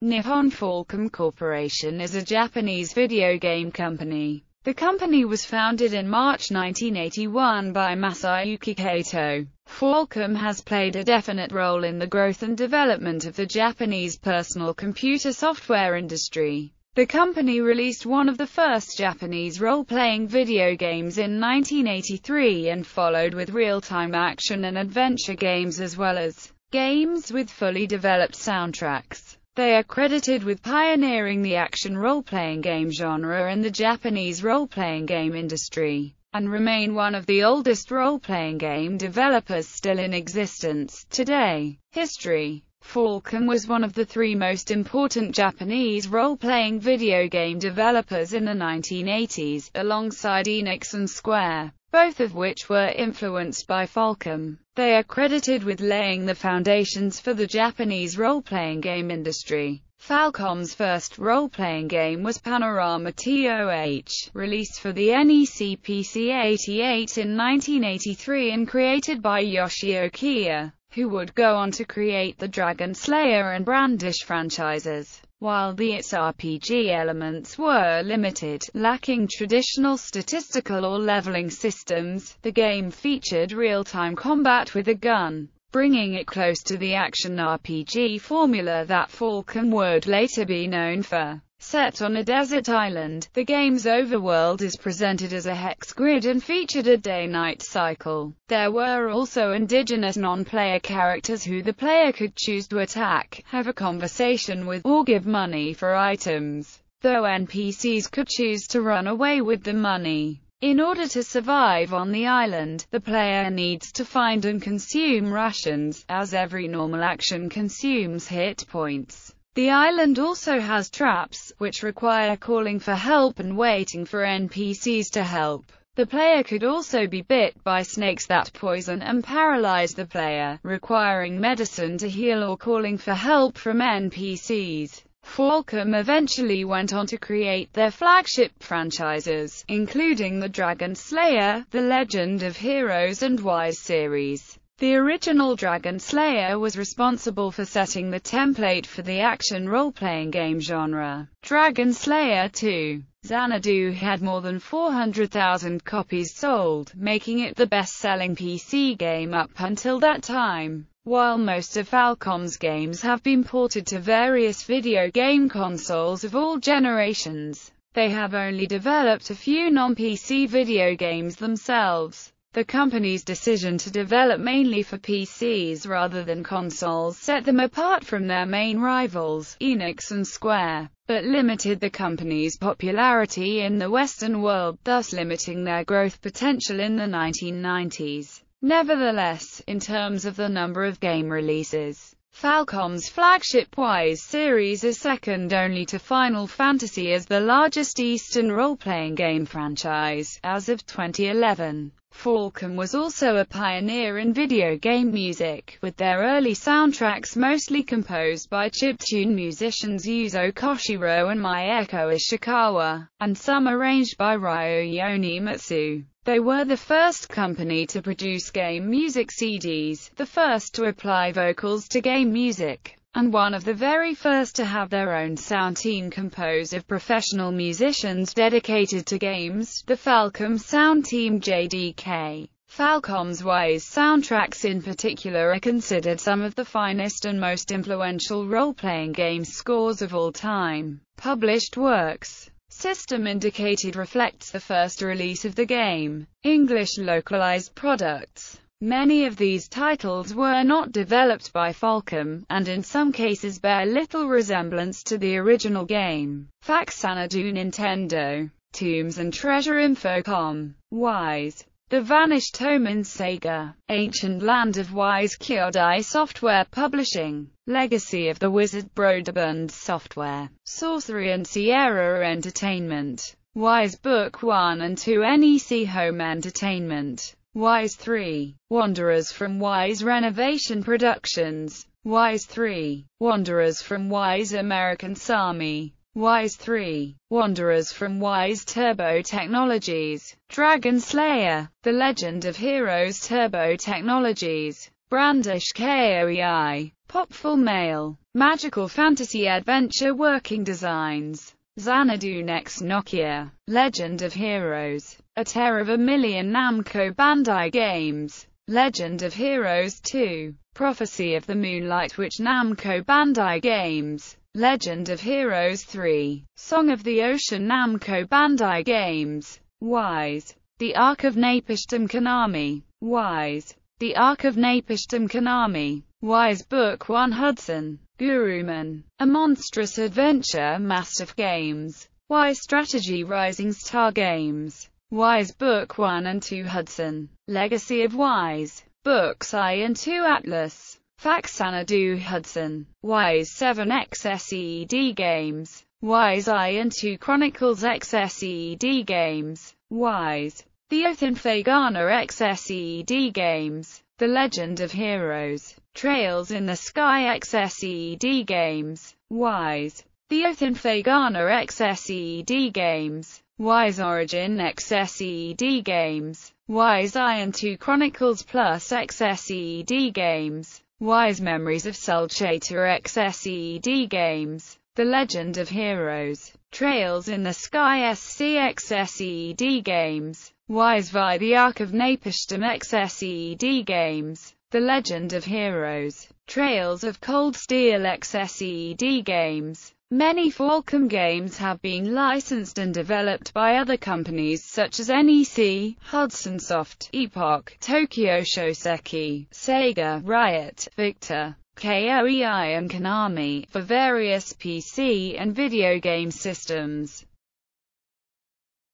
Nihon Falcom Corporation is a Japanese video game company. The company was founded in March 1981 by Masayuki Kato. Falcom has played a definite role in the growth and development of the Japanese personal computer software industry. The company released one of the first Japanese role-playing video games in 1983 and followed with real-time action and adventure games as well as games with fully developed soundtracks. They are credited with pioneering the action role-playing game genre and the Japanese role-playing game industry, and remain one of the oldest role-playing game developers still in existence today. History Falcom was one of the three most important Japanese role-playing video game developers in the 1980s, alongside Enix and Square both of which were influenced by Falcom. They are credited with laying the foundations for the Japanese role-playing game industry. Falcom's first role-playing game was Panorama TOH, released for the NEC PC 88 in 1983 and created by Yoshio Kiya, who would go on to create the Dragon Slayer and Brandish franchises. While the its RPG elements were limited, lacking traditional statistical or leveling systems, the game featured real-time combat with a gun, bringing it close to the action RPG formula that Falcon would later be known for. Set on a desert island, the game's overworld is presented as a hex grid and featured a day-night cycle. There were also indigenous non-player characters who the player could choose to attack, have a conversation with, or give money for items, though NPCs could choose to run away with the money. In order to survive on the island, the player needs to find and consume rations, as every normal action consumes hit points. The island also has traps, which require calling for help and waiting for NPCs to help. The player could also be bit by snakes that poison and paralyze the player, requiring medicine to heal or calling for help from NPCs. Falcom eventually went on to create their flagship franchises, including the Dragon Slayer, the Legend of Heroes and Wise series. The original Dragon Slayer was responsible for setting the template for the action role-playing game genre. Dragon Slayer 2 Xanadu had more than 400,000 copies sold, making it the best-selling PC game up until that time. While most of Falcom's games have been ported to various video game consoles of all generations, they have only developed a few non-PC video games themselves. The company's decision to develop mainly for PCs rather than consoles set them apart from their main rivals, Enix and Square, but limited the company's popularity in the Western world, thus limiting their growth potential in the 1990s. Nevertheless, in terms of the number of game releases, Falcom's flagship Wise series is second only to Final Fantasy as the largest Eastern role-playing game franchise, as of 2011. Falcom was also a pioneer in video game music, with their early soundtracks mostly composed by chiptune musicians Yuzo Koshiro and Echo Ishikawa, and some arranged by Ryo Yonimatsu. They were the first company to produce game music CDs, the first to apply vocals to game music, and one of the very first to have their own sound team composed of professional musicians dedicated to games, the Falcom Sound Team JDK. Falcom's Wise soundtracks in particular are considered some of the finest and most influential role-playing game scores of all time. Published works System indicated reflects the first release of the game. English localized products Many of these titles were not developed by Falcom, and in some cases bear little resemblance to the original game. Faxanadu Nintendo, Tombs and Treasure Infocom, Wise, the Vanished Tome in Sega, Ancient Land of Wise Kyodai Software Publishing, Legacy of the Wizard Broderbund Software, Sorcery and Sierra Entertainment, Wise Book 1 and 2 NEC Home Entertainment, Wise 3, Wanderers from Wise Renovation Productions, Wise 3, Wanderers from Wise American Sami, Wise 3, Wanderers from Wise Turbo Technologies, Dragon Slayer, The Legend of Heroes Turbo Technologies, Brandish KOEI, Popful Mail, Magical Fantasy Adventure Working Designs, Xanadu Next Nokia, Legend of Heroes, a Tear of a Million Namco Bandai Games Legend of Heroes 2 Prophecy of the Moonlight which Namco Bandai Games Legend of Heroes 3 Song of the Ocean Namco Bandai Games Wise The Ark of Napishtim Konami Wise The Ark of Napishtim Konami Wise Book 1 Hudson Guruman A Monstrous Adventure Mastiff Games Wise Strategy Rising Star Games Wise Book 1 and 2 Hudson, Legacy of Wise, Books I and 2 Atlas, Faxanadu Hudson, Wise 7 XSED Games, Wise I and 2 Chronicles XSED Games, Wise, The Oath in Fagana XSED Games, The Legend of Heroes, Trails in the Sky XSED Games, Wise, The Oath in Fagana XSED Games, Wise Origin XSEED Games, Wise Iron 2 Chronicles Plus XSEED Games, Wise Memories of Sulchata XSEED Games, The Legend of Heroes, Trails in the Sky SCXSED Games, Wise Vi The Ark of Napishtim XSEED Games, The Legend of Heroes, Trails of Cold Steel XSEED Games, Many Falcom games have been licensed and developed by other companies such as NEC, Hudson Soft, Epoch, Tokyo Shoseki, Sega, Riot, Victor, KOEI and Konami, for various PC and video game systems.